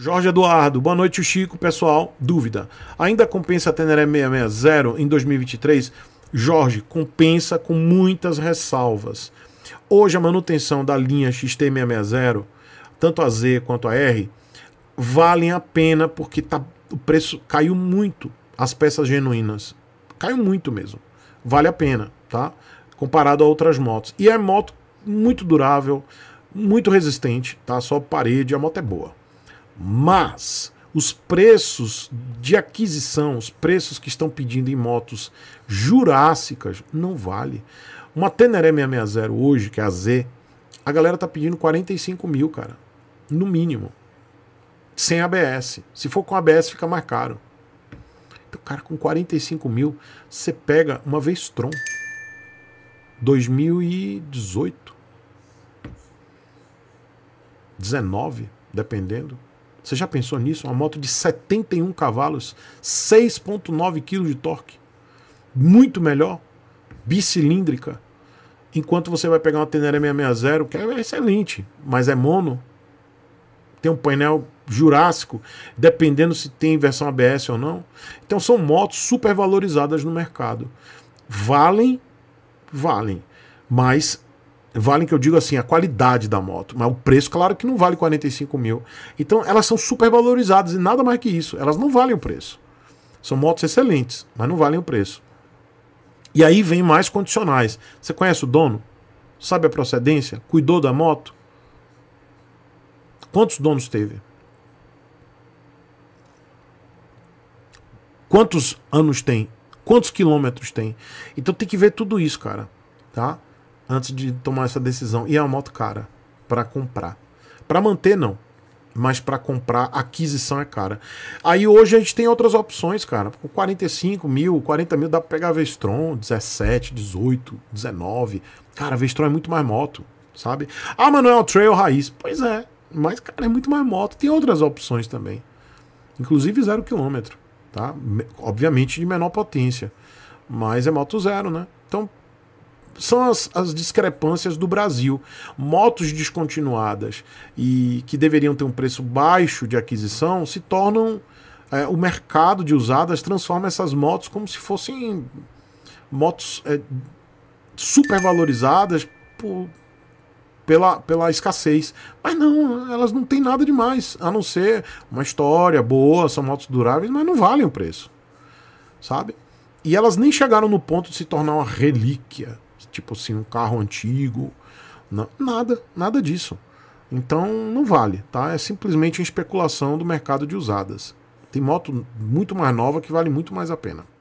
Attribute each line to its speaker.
Speaker 1: Jorge Eduardo, boa noite, Chico. Pessoal, dúvida. Ainda compensa a Teneré 660 em 2023? Jorge, compensa com muitas ressalvas. Hoje, a manutenção da linha XT660, tanto a Z quanto a R, valem a pena porque tá, o preço caiu muito. As peças genuínas caiu muito mesmo. Vale a pena, tá? Comparado a outras motos. E é moto muito durável, muito resistente, tá? Só parede, a moto é boa. Mas os preços de aquisição, os preços que estão pedindo em motos jurássicas, não vale. Uma Teneré 660 hoje, que é a Z, a galera tá pedindo 45 mil, cara. No mínimo. Sem ABS. Se for com ABS, fica mais caro. Então, cara, com 45 mil, você pega uma vez Tron. 2018. 19, dependendo. Você já pensou nisso? Uma moto de 71 cavalos, 6,9 kg de torque. Muito melhor, bicilíndrica. Enquanto você vai pegar uma Tenere 660, que é excelente, mas é mono, tem um painel jurássico, dependendo se tem versão ABS ou não. Então são motos super valorizadas no mercado. Valem, valem, mas Valem que eu digo assim, a qualidade da moto, mas o preço, claro que não vale 45 mil. Então elas são super valorizadas e nada mais que isso. Elas não valem o preço. São motos excelentes, mas não valem o preço. E aí vem mais condicionais. Você conhece o dono? Sabe a procedência? Cuidou da moto? Quantos donos teve? Quantos anos tem? Quantos quilômetros tem? Então tem que ver tudo isso, cara. Tá? antes de tomar essa decisão. E é uma moto cara para comprar. Para manter não, mas para comprar aquisição é cara. Aí hoje a gente tem outras opções, cara. Com 45 mil, 40 mil dá para pegar a Vestron, 17, 18, 19. Cara, a Vestron é muito mais moto, sabe? Ah, mano, é o Trail raiz. Pois é, mas cara, é muito mais moto. Tem outras opções também. Inclusive zero quilômetro, tá? Obviamente de menor potência, mas é moto zero, né? Então são as, as, discrepâncias do Brasil. Motos descontinuadas e que deveriam ter um preço baixo de aquisição se tornam. É, o mercado de usadas transforma essas motos como se fossem motos é, supervalorizadas por, pela, pela escassez. Mas não, elas não têm nada demais, a não ser uma história boa, são motos duráveis, mas não valem o preço. Sabe? E elas nem chegaram no ponto de se tornar uma relíquia tipo assim, um carro antigo. Não, nada, nada disso. Então não vale, tá? É simplesmente uma especulação do mercado de usadas. Tem moto muito mais nova que vale muito mais a pena.